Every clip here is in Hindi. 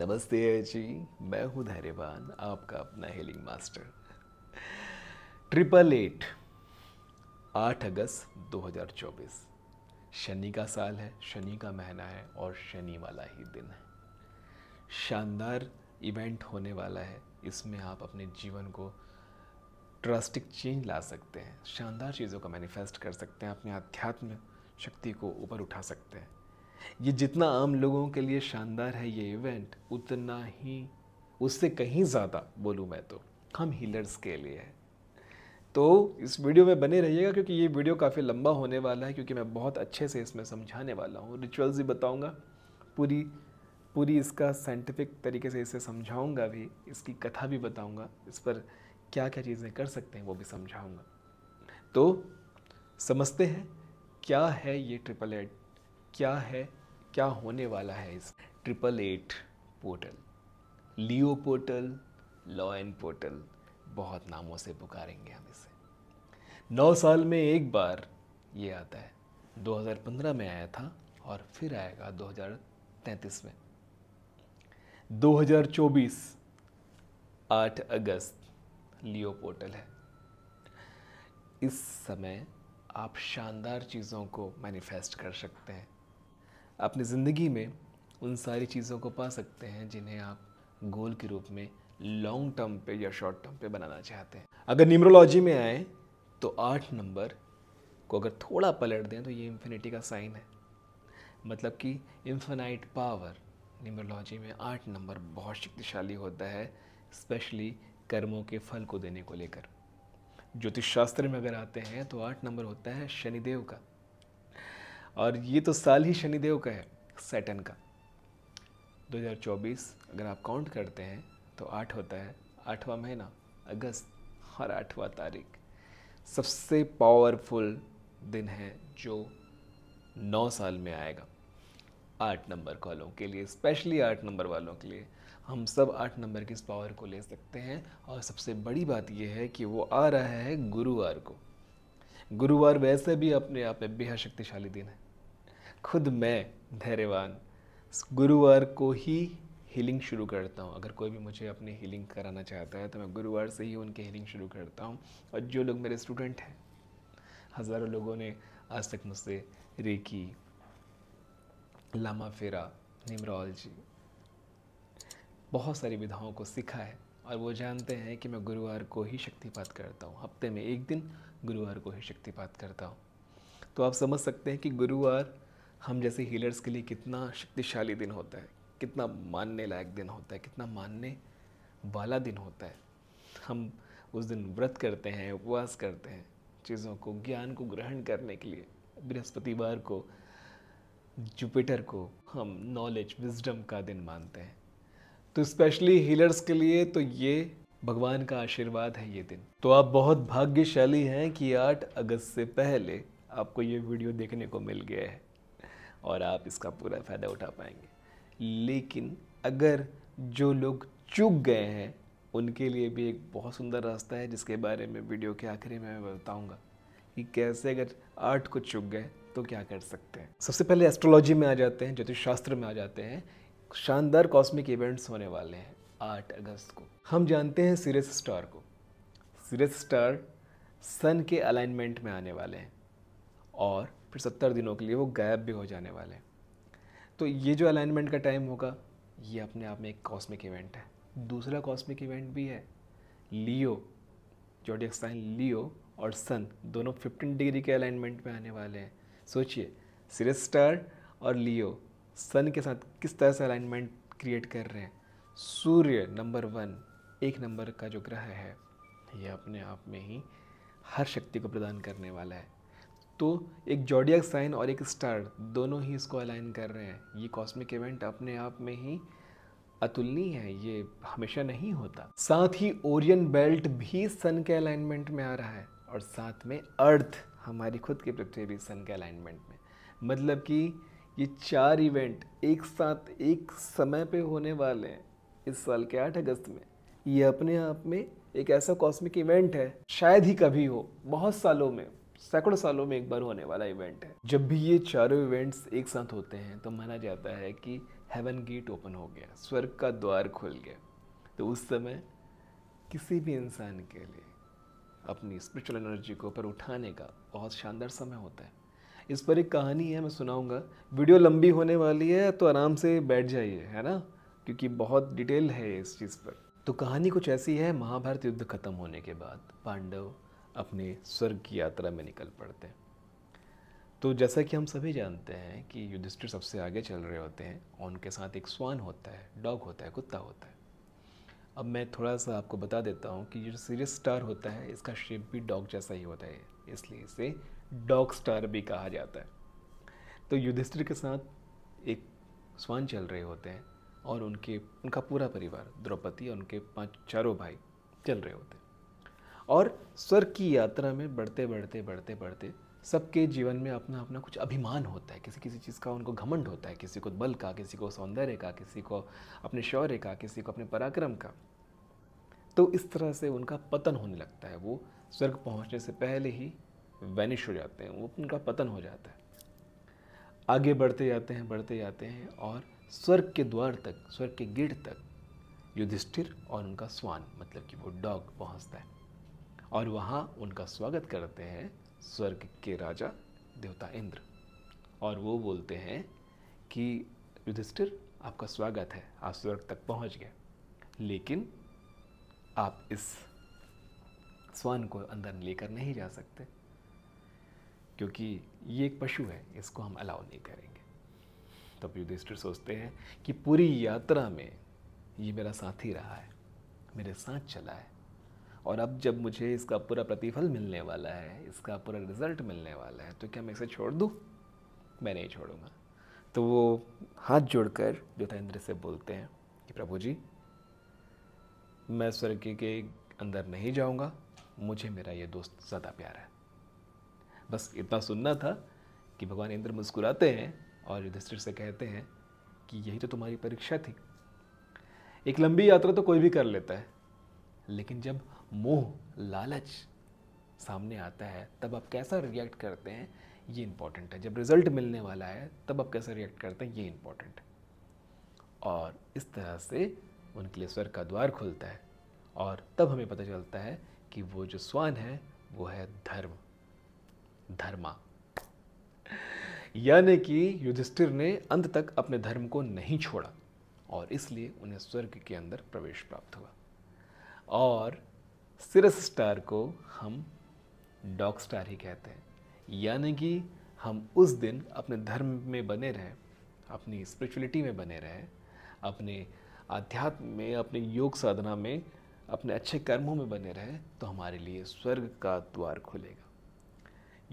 नमस्ते जी मैं हूं धैर्यवान आपका अपना हेलिंग मास्टर ट्रिपल एट आठ अगस्त 2024 शनि का साल है शनि का महीना है और शनि वाला ही दिन है शानदार इवेंट होने वाला है इसमें आप अपने जीवन को ट्रस्टिक चेंज ला सकते हैं शानदार चीज़ों का मैनिफेस्ट कर सकते हैं अपने आध्यात्म शक्ति को ऊपर उठा सकते हैं ये जितना आम लोगों के लिए शानदार है ये इवेंट उतना ही उससे कहीं ज़्यादा बोलूँ मैं तो हम हीलर्स के लिए है तो इस वीडियो में बने रहिएगा क्योंकि ये वीडियो काफ़ी लंबा होने वाला है क्योंकि मैं बहुत अच्छे से इसमें समझाने वाला हूँ रिचुअल्स भी बताऊँगा पूरी पूरी इसका साइंटिफिक तरीके से इसे समझाऊँगा भी इसकी कथा भी बताऊँगा इस पर क्या क्या चीज़ें कर सकते हैं वो भी समझाऊँगा तो समझते हैं क्या है ये ट्रिपल एड क्या है क्या होने वाला है इस triple eight portal Leo portal लॉ एंड पोर्टल बहुत नामों से पुकारेंगे हम इसे नौ साल में एक बार ये आता है 2015 में आया था और फिर आएगा 2033 में 2024 8 अगस्त लियो पोर्टल है इस समय आप शानदार चीज़ों को मैनिफेस्ट कर सकते हैं अपनी ज़िंदगी में उन सारी चीज़ों को पा सकते हैं जिन्हें आप गोल के रूप में लॉन्ग टर्म पे या शॉर्ट टर्म पे बनाना चाहते हैं अगर न्यूमरोलॉजी में आए तो आठ नंबर को अगर थोड़ा पलट दें तो ये इन्फिनिटी का साइन है मतलब कि इन्फिनाइट पावर न्यूमरोलॉजी में आठ नंबर बहुत शक्तिशाली होता है स्पेशली कर्मों के फल को देने को लेकर ज्योतिष शास्त्र में अगर आते हैं तो आठ नंबर होता है शनिदेव का और ये तो साल ही शनिदेव का है सेटन का 2024 अगर आप काउंट करते हैं तो आठ होता है आठवां महीना अगस्त और आठवां तारीख सबसे पावरफुल दिन है जो नौ साल में आएगा आठ नंबर वालों के लिए स्पेशली आठ नंबर वालों के लिए हम सब आठ नंबर की इस पावर को ले सकते हैं और सबसे बड़ी बात यह है कि वो आ रहा है गुरुवार को गुरुवार वैसे भी अपने आप में बेहद शक्तिशाली दिन है खुद मैं धैर्यवान गुरुवार को ही हीलिंग शुरू करता हूँ अगर कोई भी मुझे अपनी हीलिंग कराना चाहता है तो मैं गुरुवार से ही उनकी हीलिंग शुरू करता हूँ और जो लोग मेरे स्टूडेंट हैं हज़ारों लोगों ने आज तक मुझसे रेकी लामा फेरा निमरोलॉजी बहुत सारी विधाओं को सीखा है और वो जानते हैं कि मैं गुरुवार को ही शक्तिपात करता हूँ हफ्ते में एक दिन गुरुवार को ही शक्तिपात करता हूँ तो आप समझ सकते हैं कि गुरुवार हम जैसे हीलर्स के लिए कितना शक्तिशाली दिन होता है कितना मानने लायक दिन होता है कितना मानने वाला दिन होता है हम उस दिन व्रत करते हैं उपवास करते हैं चीज़ों को ज्ञान को ग्रहण करने के लिए बृहस्पतिवार को जुपिटर को हम नॉलेज विजडम का दिन मानते हैं तो स्पेशली हीलर्स के लिए तो ये भगवान का आशीर्वाद है ये दिन तो आप बहुत भाग्यशाली हैं कि आठ अगस्त से पहले आपको ये वीडियो देखने को मिल गया है और आप इसका पूरा फ़ायदा उठा पाएंगे लेकिन अगर जो लोग चूक गए हैं उनके लिए भी एक बहुत सुंदर रास्ता है जिसके बारे में वीडियो के आखिरी में मैं बताऊँगा कि कैसे अगर आर्ट को चुग गए तो क्या कर सकते हैं सबसे पहले एस्ट्रोलॉजी में आ जाते हैं ज्योतिष शास्त्र में आ जाते हैं शानदार कॉस्मिक इवेंट्स होने वाले हैं आठ अगस्त को हम जानते हैं सीरियस स्टार को सीरियस स्टार सन के अलाइनमेंट में आने वाले हैं और फिर सत्तर दिनों के लिए वो गायब भी हो जाने वाले हैं तो ये जो अलाइनमेंट का टाइम होगा ये अपने आप में एक कॉस्मिक इवेंट है दूसरा कॉस्मिक इवेंट भी है लियो जोडियक साइन लियो और सन दोनों फिफ्टीन डिग्री के अलाइनमेंट में आने वाले हैं सोचिए सिरस स्टार और लियो सन के साथ किस तरह से अलाइनमेंट क्रिएट कर रहे हैं सूर्य नंबर वन एक नंबर का जो ग्रह है यह अपने आप में ही हर शक्ति को प्रदान करने वाला है तो एक जॉडियक साइन और एक स्टार दोनों ही इसको अलाइन कर रहे हैं ये कॉस्मिक इवेंट अपने आप में ही अतुलनीय है ये हमेशा नहीं होता साथ ही ओरियन बेल्ट भी सन के अलाइनमेंट में आ रहा है और साथ में अर्थ हमारी खुद की पृथ्वी भी सन के अलाइनमेंट में मतलब कि ये चार इवेंट एक साथ एक समय पे होने वाले हैं इस साल के आठ अगस्त में ये अपने आप में एक ऐसा कॉस्मिक इवेंट है शायद ही कभी हो बहुत सालों में सैकड़ों सालों में एक बार होने वाला इवेंट है जब भी ये चारों इवेंट्स एक साथ होते हैं तो माना जाता है कि हेवन गेट ओपन हो गया स्वर्ग का द्वार खुल गया तो उस समय किसी भी इंसान के लिए अपनी स्पिरिचुअल एनर्जी को ऊपर उठाने का बहुत शानदार समय होता है इस पर एक कहानी है मैं सुनाऊंगा वीडियो लंबी होने वाली है तो आराम से बैठ जाइए है ना क्योंकि बहुत डिटेल है इस चीज़ पर तो कहानी कुछ ऐसी है महाभारत युद्ध खत्म होने के बाद पांडव अपने स्वर्ग की यात्रा में निकल पड़ते हैं तो जैसा कि हम सभी जानते हैं कि युधिष्ठिर सबसे आगे चल रहे होते हैं और उनके साथ एक स्वान होता है डॉग होता है कुत्ता होता है अब मैं थोड़ा सा आपको बता देता हूँ कि जो सीरियस स्टार होता है इसका शेप भी डॉग जैसा ही होता है इसलिए इसे डॉग स्टार भी कहा जाता है तो युधिष्ठिर के साथ एक स्वान चल रहे होते हैं और उनके उनका पूरा परिवार द्रौपदी और उनके पाँच चारों भाई चल रहे होते हैं और स्वर की यात्रा में बढ़ते बढ़ते बढ़ते बढ़ते सबके जीवन में अपना अपना कुछ अभिमान होता है किसी किसी चीज़ का उनको घमंड होता है किसी को बल का किसी को सौंदर्य का किसी को अपने शौर्य का किसी को अपने पराक्रम का तो इस तरह से उनका पतन होने लगता है वो स्वर्ग पहुंचने से पहले ही वैनिश हो जाते हैं वो उनका पतन हो जाता है आगे बढ़ते जाते हैं बढ़ते जाते हैं और स्वर्ग के द्वार तक स्वर्ग के गेट तक युधिष्ठिर और उनका स्वान मतलब कि वो डॉग पहुंचता है और वहाँ उनका स्वागत करते हैं स्वर्ग के राजा देवता इंद्र और वो बोलते हैं कि युधिष्ठिर आपका स्वागत है आप स्वर्ग तक पहुँच गए लेकिन आप इस स्वान को अंदर लेकर नहीं जा सकते क्योंकि ये एक पशु है इसको हम अलाउ नहीं करेंगे तब तो युधिष्ठिर सोचते हैं कि पूरी यात्रा में ये मेरा साथी रहा है मेरे साथ चला है और अब जब मुझे इसका पूरा प्रतिफल मिलने वाला है इसका पूरा रिजल्ट मिलने वाला है तो क्या मैं इसे छोड़ दूँ मैं नहीं छोड़ूंगा तो वो हाथ जोड़कर ज्योतेंद्र से बोलते हैं कि प्रभु जी मैं स्वर्ग के अंदर नहीं जाऊंगा मुझे मेरा ये दोस्त ज़्यादा प्यारा है बस इतना सुनना था कि भगवान इंद्र मुस्कुराते हैं और युधिष्ठिर से कहते हैं कि यही तो तुम्हारी परीक्षा थी एक लंबी यात्रा तो कोई भी कर लेता है लेकिन जब मोह लालच सामने आता है तब आप कैसा रिएक्ट करते हैं ये इम्पॉर्टेंट है जब रिज़ल्ट मिलने वाला है तब आप कैसे रिएक्ट करते हैं ये इम्पॉर्टेंट है और इस तरह से उनके लिए स्वर का द्वार खुलता है और तब हमें पता चलता है कि वो जो स्वान है वो है धर्म धर्मा यानी कि युधिष्ठिर ने अंत तक अपने धर्म को नहीं छोड़ा और इसलिए उन्हें स्वर्ग के अंदर प्रवेश प्राप्त हुआ और सिरस स्टार को हम डॉग स्टार ही कहते हैं यानी कि हम उस दिन अपने धर्म में बने रहें अपनी स्पिरिचुअलिटी में बने रहें अपने आध्यात्म में अपने योग साधना में अपने अच्छे कर्मों में बने रहें तो हमारे लिए स्वर्ग का द्वार खुलेगा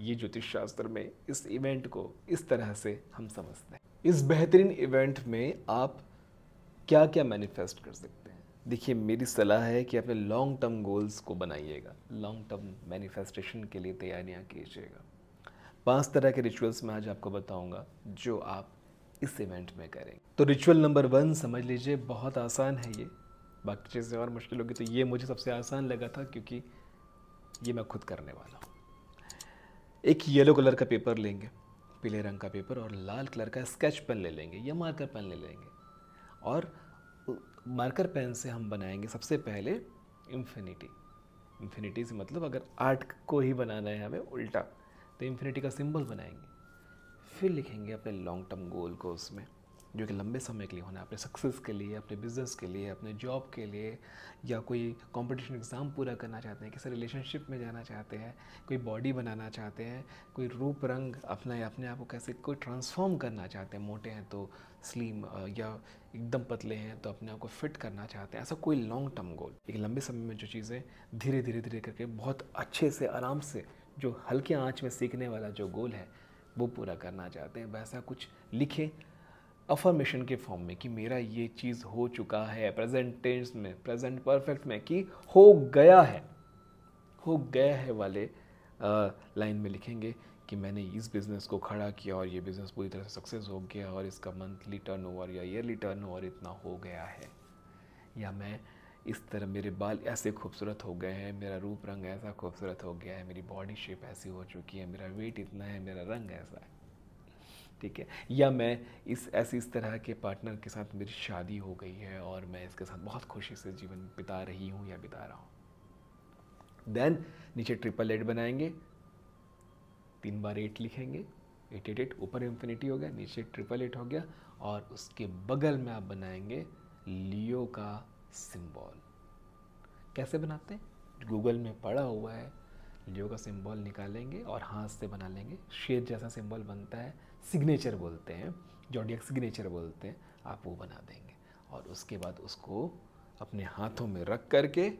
ये ज्योतिष शास्त्र में इस इवेंट को इस तरह से हम समझते हैं इस बेहतरीन इवेंट में आप क्या क्या मैनिफेस्ट कर सकते हैं देखिए मेरी सलाह है कि अपने लॉन्ग टर्म गोल्स को बनाइएगा लॉन्ग टर्म मैनिफेस्टेशन के लिए तैयारियाँ कीजिएगा पांच तरह के रिचुअल्स मैं आज आपको बताऊंगा जो आप इस इवेंट में करेंगे तो रिचुअल नंबर वन समझ लीजिए बहुत आसान है ये बाकी चीज़ें और मुश्किल होगी तो ये मुझे सबसे आसान लगा था क्योंकि ये मैं खुद करने वाला हूँ एक येलो कलर का पेपर लेंगे पीले रंग का पेपर और लाल कलर का स्केच पेन ले लेंगे या मार्कर पेन ले लेंगे और मार्कर पेन से हम बनाएंगे सबसे पहले इन्फिनिटी इन्फिनिटी से मतलब अगर आर्ट को ही बनाना है हमें उल्टा तो इन्फिनिटी का सिंबल बनाएंगे फिर लिखेंगे अपने लॉन्ग टर्म गोल को उसमें जो कि लंबे समय के लिए होना है अपने सक्सेस के लिए अपने बिजनेस के लिए अपने जॉब के लिए या कोई कंपटीशन एग्ज़ाम पूरा करना चाहते हैं किसी रिलेशनशिप में जाना चाहते हैं कोई बॉडी बनाना चाहते हैं कोई रूप रंग अपना या अपने आप को कैसे कोई ट्रांसफॉर्म करना चाहते हैं मोटे हैं तो स्लिम या एकदम पतले हैं तो अपने आप को फिट करना चाहते हैं ऐसा कोई लॉन्ग टर्म गोल एक लंबे समय में जो चीज़ें धीरे धीरे धीरे करके बहुत अच्छे से आराम से जो हल्के आँच में सीखने वाला जो गोल है वो पूरा करना चाहते हैं वैसा कुछ लिखें अफर्मेशन के फॉर्म में कि मेरा ये चीज़ हो चुका है प्रेजेंट टेंस में प्रेजेंट परफेक्ट में कि हो गया है हो गया है वाले लाइन में लिखेंगे कि मैंने इस बिज़नेस को खड़ा किया और ये बिज़नेस पूरी तरह से सक्सेस हो गया और इसका मंथली टर्न ओवर या ईयरली ओवर इतना हो गया है या मैं इस तरह मेरे बाल ऐसे खूबसूरत हो गए हैं मेरा रूप रंग ऐसा खूबसूरत हो गया है मेरी बॉडी शेप ऐसी हो चुकी है मेरा वेट इतना है मेरा रंग ऐसा है ठीक है या मैं इस ऐसे इस तरह के पार्टनर के साथ मेरी शादी हो गई है और मैं इसके साथ बहुत खुशी से जीवन बिता रही हूँ या बिता रहा हूँ देन नीचे ट्रिपल एट बनाएंगे तीन बार एट लिखेंगे एट एट एट ऊपर इन्फिनिटी हो गया नीचे ट्रिपल एट हो गया और उसके बगल में आप बनाएंगे लियो का सिंबल कैसे बनाते हैं गूगल में पड़ा हुआ है जो का सिंबल निकालेंगे और हाथ से बना लेंगे शेर जैसा सिंबल बनता है सिग्नेचर बोलते हैं जॉडियक सिग्नेचर बोलते हैं आप वो बना देंगे और उसके बाद उसको अपने हाथों में रख करके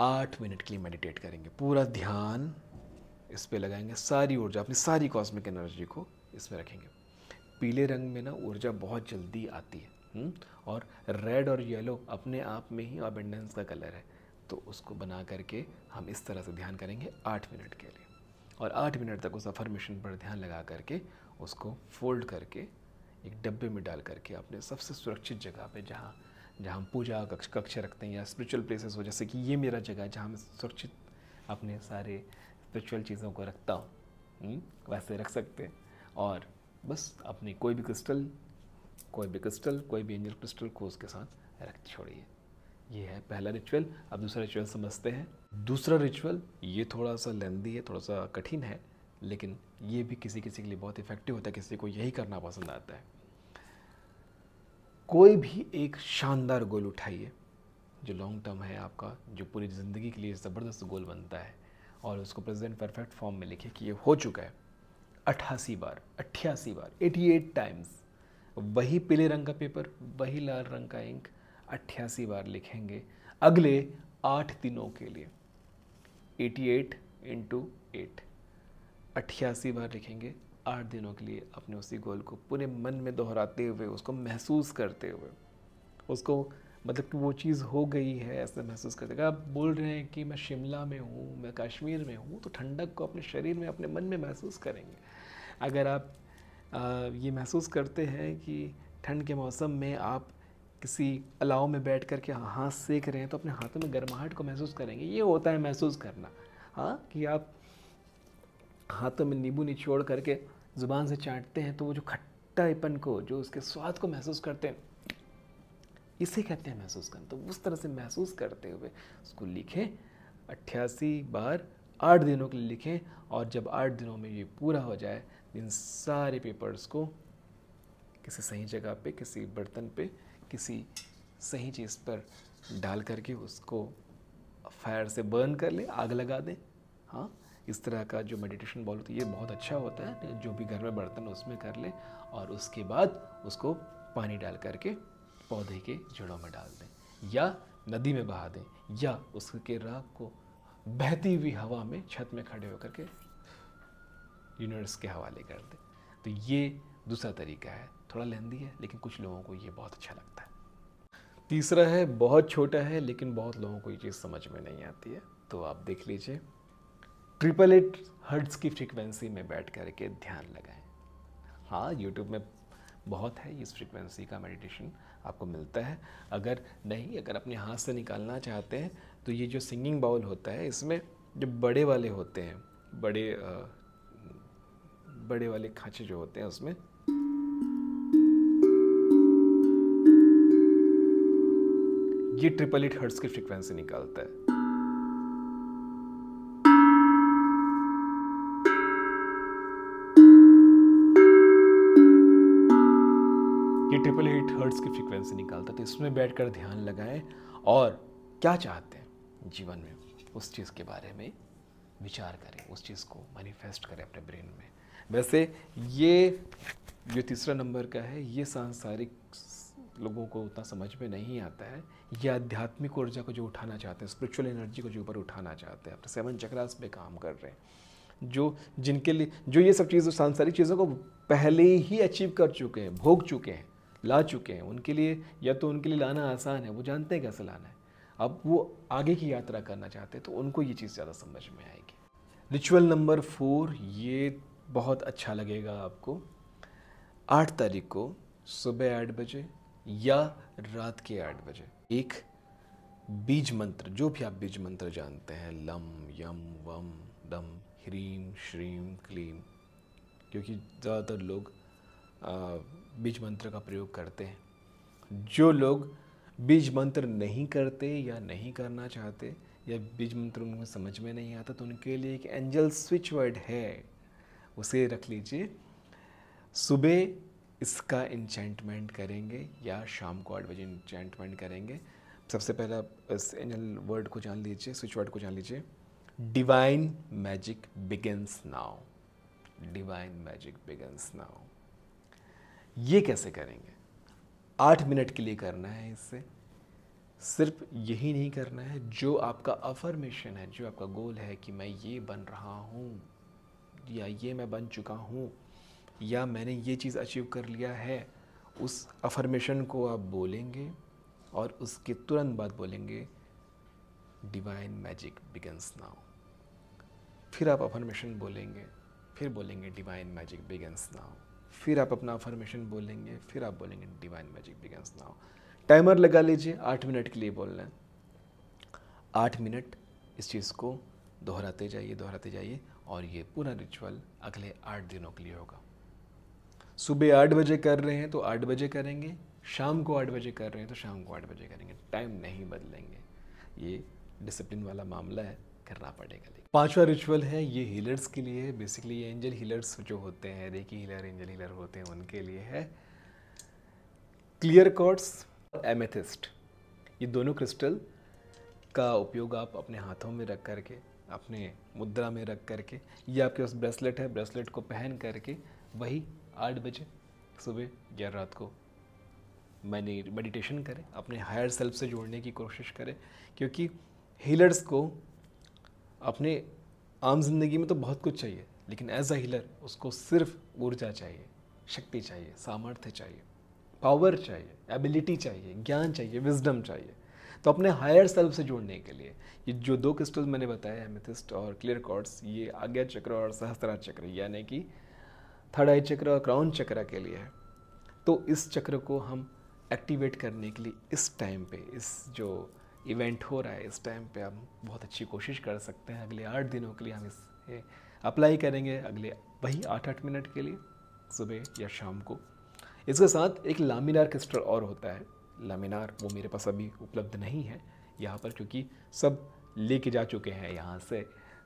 आठ मिनट के लिए मेडिटेट करेंगे पूरा ध्यान इस पर लगाएंगे सारी ऊर्जा अपनी सारी कॉस्मिक एनर्जी को इसमें रखेंगे पीले रंग में ना ऊर्जा बहुत जल्दी आती है हुँ? हम्म, और रेड और येलो अपने आप में ही अबेंडेंस का कलर है तो उसको बना करके हम इस तरह से ध्यान करेंगे आठ मिनट के लिए और आठ मिनट तक उस अफर्मेशन पर ध्यान लगा करके उसको फोल्ड करके एक डब्बे में डाल करके अपने सबसे सुरक्षित जगह पे जहाँ जहाँ हम पूजा कक्ष कक्ष रखते हैं या स्पिरिचुअल प्लेसेस हो जैसे कि ये मेरा जगह है जहाँ मैं सुरक्षित अपने सारे स्पिरिचुअल चीज़ों को रखता हूँ हम्म, वैसे रख सकते हैं और बस अपनी कोई भी क्रिस्टल कोई भी क्रिस्टल कोई भी एंजल क्रिस्टल को उसके साथ रख छोड़िए ये है पहला रिचुअल अब दूसरा रिचुअल समझते हैं दूसरा रिचुअल ये थोड़ा सा लेंदी है थोड़ा सा कठिन है लेकिन ये भी किसी किसी के लिए बहुत इफ़ेक्टिव होता है किसी को यही करना पसंद आता है कोई भी एक शानदार गोल उठाइए जो लॉन्ग टर्म है आपका जो पूरी ज़िंदगी के लिए ज़बरदस्त गोल बनता है और उसको प्रेजेंट परफेक्ट फॉर्म में लिखे कि ये हो चुका है अट्ठासी बार अट्ठासी बार एटी एट टाइम्स वही पीले रंग का पेपर वही लाल रंग का इंक अट्ठासी बार लिखेंगे अगले आठ दिनों के लिए एटी एट इंटू एट अट्ठासी बार लिखेंगे आठ दिनों के लिए अपने उसी गोल को पूरे मन में दोहराते हुए उसको महसूस करते हुए उसको मतलब कि वो चीज़ हो गई है ऐसा महसूस करते अगर आप बोल रहे हैं कि मैं शिमला में हूँ मैं कश्मीर में हूँ तो ठंडक को अपने शरीर में अपने मन में महसूस करेंगे अगर आप आ, ये महसूस करते हैं कि ठंड के मौसम में आप किसी अलाव में बैठ कर के हाथ सेक रहे हैं तो अपने हाथों में गर्माहट को महसूस करेंगे ये होता है महसूस करना हाँ कि आप हाथों में नींबू निचोड़ करके ज़ुबान से चाटते हैं तो वो जो खट्टापन को जो उसके स्वाद को महसूस करते हैं इसे कहते हैं महसूस करना तो उस तरह से महसूस करते हुए उसको लिखें अट्ठासी बार आठ दिनों के लिए लिखें और जब आठ दिनों में ये पूरा हो जाए इन सारे पेपर्स को किसी सही जगह पे किसी बर्तन पे किसी सही चीज़ पर डाल करके उसको फायर से बर्न कर ले आग लगा दें हाँ इस तरह का जो मेडिटेशन बॉल होता है ये बहुत अच्छा होता है जो भी घर में बर्तन उसमें कर ले और उसके बाद उसको पानी डाल करके पौधे के जड़ों में डाल दें या नदी में बहा दें या उसके राख को बहती हुई हवा में छत में खड़े होकर के यूनिवर्स के हवाले कर दें तो ये दूसरा तरीका है थोड़ा लेंदी है लेकिन कुछ लोगों को ये बहुत अच्छा लगता है तीसरा है बहुत छोटा है लेकिन बहुत लोगों को ये चीज़ समझ में नहीं आती है तो आप देख लीजिए ट्रिपल एट हर्ट्स की फ्रिक्वेंसी में बैठ कर के ध्यान लगाएं हाँ यूट्यूब में बहुत है इस फ्रिक्वेंसी का मेडिटेशन आपको मिलता है अगर नहीं अगर अपने हाथ से निकालना चाहते हैं तो ये जो सिंगिंग बाउल होता है इसमें जो बड़े वाले होते हैं बड़े आ, बड़े वाले खाँचे जो होते हैं उसमें ये ट्रिपल एट हर्ट्स की फ्रिक्वेंसी निकालता है ये ट्रिपल एट हर्ट्स की फ्रिक्वेंसी निकालता है तो इसमें बैठकर ध्यान लगाएं और क्या चाहते हैं जीवन में उस चीज़ के बारे में विचार करें उस चीज़ को मैनिफेस्ट करें अपने ब्रेन में वैसे ये जो तीसरा नंबर का है ये सांसारिक लोगों को उतना समझ में नहीं आता है ये आध्यात्मिक ऊर्जा को जो उठाना चाहते हैं स्पिरिचुअल एनर्जी को जो ऊपर उठाना चाहते हैं अपने सेवन चक्रास पे काम कर रहे हैं जो जिनके लिए जो ये सब चीज़ सांसारिक चीज़ों को पहले ही अचीव कर चुके हैं भोग चुके हैं ला चुके हैं उनके लिए या तो उनके लिए लाना आसान है वो जानते हैं कैसे लाना है अब वो आगे की यात्रा करना चाहते हैं तो उनको ये चीज़ ज़्यादा समझ में आएगी रिचुअल नंबर फोर ये बहुत अच्छा लगेगा आपको आठ तारीख को सुबह आठ बजे या रात के आठ बजे एक बीज मंत्र जो भी आप बीज मंत्र जानते हैं लम यम वम दम ह्रीम श्रीम क्लीम क्योंकि ज़्यादातर लोग बीज मंत्र का प्रयोग करते हैं जो लोग बीज मंत्र नहीं करते या नहीं करना चाहते या बीज मंत्र उनको समझ में नहीं आता तो उनके लिए एक एंजल स्विच वर्ड है उसे रख लीजिए सुबह इसका इंचेंटमेंट करेंगे या शाम को आठ बजे इंचेंटमेंट करेंगे सबसे पहले आप इस एनल वर्ड को जान लीजिए स्विच वर्ड को जान लीजिए divine magic begins now divine magic begins now ये कैसे करेंगे आठ मिनट के लिए करना है इससे सिर्फ यही नहीं करना है जो आपका अफर्मेशन है जो आपका गोल है कि मैं ये बन रहा हूँ या ये मैं बन चुका हूँ या मैंने ये चीज़ अचीव कर लिया है उस अफर्मेशन को आप बोलेंगे और उसके तुरंत बाद बोलेंगे डिवाइन मैजिक बिगन्स नाउ फिर आप अफर्मेशन बोलेंगे फिर बोलेंगे डिवाइन मैजिक बिगन्स नाउ फिर आप अपना अफर्मेशन बोलेंगे फिर आप बोलेंगे divine magic begins now timer लगा लीजिए आठ मिनट के लिए बोलना है आठ मिनट इस चीज़ को दोहराते जाइए दोहराते जाइए और ये पूरा रिचुअल अगले आठ दिनों के लिए होगा सुबह आठ बजे कर रहे हैं तो आठ बजे करेंगे शाम को आठ बजे कर रहे हैं तो शाम को आठ बजे करेंगे टाइम नहीं बदलेंगे ये डिसिप्लिन वाला मामला है करना पड़ेगा लेकिन पाँचवा रिचुअल है ये हीलर्स के लिए बेसिकली ये एंजल हीलर्स जो होते हैं रेकी हीलर एंजल हीलर होते हैं उनके लिए है क्लियर कॉट्स एमेथिस्ट ये दोनों क्रिस्टल का उपयोग आप अपने हाथों में रख करके अपने मुद्रा में रख करके या आपके पास ब्रेसलेट है ब्रेसलेट को पहन करके वही आठ बजे सुबह या रात को मैंने मेडिटेशन करें अपने हायर सेल्फ से जोड़ने की कोशिश करें क्योंकि हीलर्स को अपने आम जिंदगी में तो बहुत कुछ चाहिए लेकिन एज अ हीलर उसको सिर्फ ऊर्जा चाहिए शक्ति चाहिए सामर्थ्य चाहिए पावर चाहिए एबिलिटी चाहिए ज्ञान चाहिए विजडम चाहिए तो अपने हायर सेल्फ से जोड़ने के लिए ये जो दो क्रिस्टल मैंने बताया एमेथिस्ट और क्लियर कॉर्ड्स ये आज्ञा चक्र और सहस्त्रार चक्र यानी कि थर्ड आई चक्र और क्राउन चक्र के लिए है तो इस चक्र को हम एक्टिवेट करने के लिए इस टाइम पे इस जो इवेंट हो रहा है इस टाइम पे हम बहुत अच्छी कोशिश कर सकते हैं अगले आठ दिनों के लिए हम इस अप्लाई करेंगे अगले वही आठ आठ मिनट के लिए सुबह या शाम को इसके साथ एक लामिनार क्रिस्टल और होता है लामिनार वो मेरे पास अभी उपलब्ध नहीं है यहाँ पर क्योंकि सब लेके जा चुके हैं यहाँ से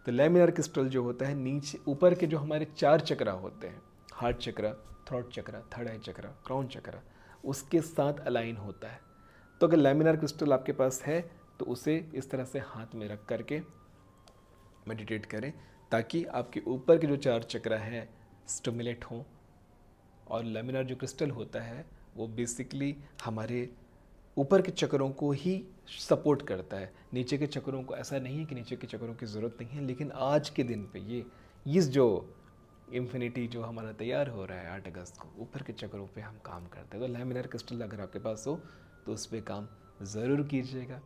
तो लेमिनार क्रिस्टल जो होता है नीचे ऊपर के जो हमारे चार चक्रा होते हैं हार्ट चक्र थ्रोट चक्र थर्ड आई चक्र क्राउन चक्र उसके साथ अलाइन होता है तो अगर लेमिनार क्रिस्टल आपके पास है तो उसे इस तरह से हाथ में रख करके मेडिटेट करें ताकि आपके ऊपर के जो चार चक्र हैं स्टमुलेट हों और लेमिनार जो क्रिस्टल होता है वो बेसिकली हमारे ऊपर के चक्रों को ही सपोर्ट करता है नीचे के चक्रों को ऐसा नहीं है कि नीचे के चक्रों की ज़रूरत नहीं है लेकिन आज के दिन पे ये इस जो इन्फिनिटी जो हमारा तैयार हो रहा है आठ अगस्त को ऊपर के चक्रों पे हम काम करते हैं तो लैमिनर क्रिस्टल अगर आपके पास हो तो उस पर काम ज़रूर कीजिएगा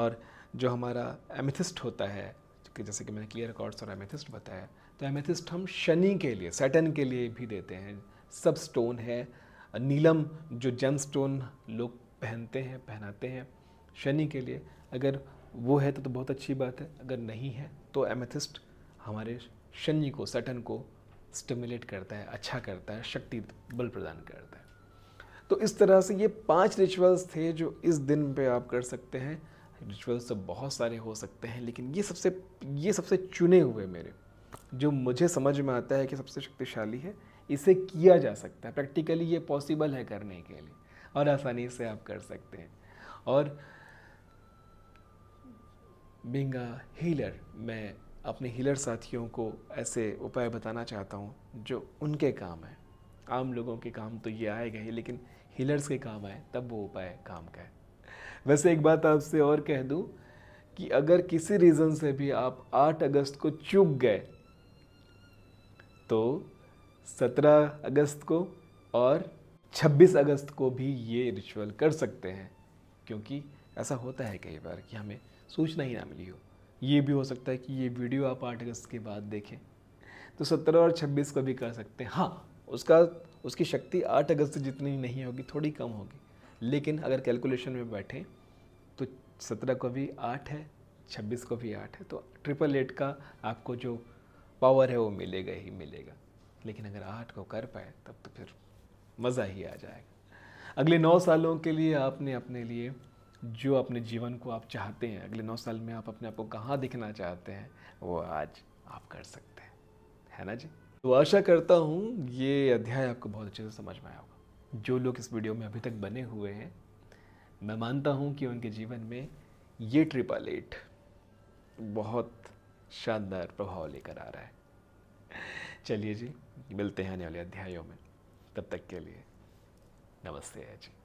और जो हमारा एमिथिस्ट होता है कि जैसे कि मैंने क्लियर कॉर्ड्स और एमेथिस्ट बताया तो एमेथिस्ट हम शनि के लिए सैटन के लिए भी देते हैं सब स्टोन है नीलम जो जम स्टोन लोग पहनते हैं पहनाते हैं शनि के लिए अगर वो है तो, तो बहुत अच्छी बात है अगर नहीं है तो एमेथिस्ट हमारे शनि को सटन को स्टिमुलेट करता है अच्छा करता है शक्ति बल प्रदान करता है तो इस तरह से ये पांच रिचुअल्स थे जो इस दिन पे आप कर सकते हैं रिचुअल्स तो बहुत सारे हो सकते हैं लेकिन ये सबसे ये सबसे चुने हुए मेरे जो मुझे समझ में आता है कि सबसे शक्तिशाली है इसे किया जा सकता है प्रैक्टिकली ये पॉसिबल है करने के लिए और आसानी से आप कर सकते हैं और बिंगा हीलर मैं अपने हीलर साथियों को ऐसे उपाय बताना चाहता हूँ जो उनके काम है आम लोगों के काम तो ये आएगा ही लेकिन हीलर्स के काम आए तब वो उपाय काम का है वैसे एक बात आपसे और कह दूँ कि अगर किसी रीज़न से भी आप 8 अगस्त को चूक गए तो 17 अगस्त को और 26 अगस्त को भी ये रिचुअल कर सकते हैं क्योंकि ऐसा होता है कई बार कि हमें सूचना ही ना मिली हो ये भी हो सकता है कि ये वीडियो आप आठ अगस्त के बाद देखें तो सत्रह और छब्बीस को भी कर सकते हैं हाँ उसका उसकी शक्ति आठ अगस्त जितनी नहीं होगी थोड़ी कम होगी लेकिन अगर कैलकुलेशन में बैठें तो सत्रह को भी आठ है छब्बीस को भी आठ है तो ट्रिपल एट का आपको जो पावर है वो मिलेगा ही मिलेगा लेकिन अगर आठ को कर पाए तब तो फिर मज़ा ही आ जाएगा अगले नौ सालों के लिए आपने अपने लिए जो अपने जीवन को आप चाहते हैं अगले नौ साल में आप अपने आप को कहाँ दिखना चाहते हैं वो आज आप कर सकते हैं है ना जी तो आशा करता हूँ ये अध्याय आपको बहुत अच्छे से समझ में आया होगा जो लोग इस वीडियो में अभी तक बने हुए हैं मैं मानता हूँ कि उनके जीवन में ये ट्रिपल एट बहुत शानदार प्रभाव लेकर आ रहा है चलिए जी मिलते हैं आने वाले अध्यायों में तब तक के लिए नमस्ते जी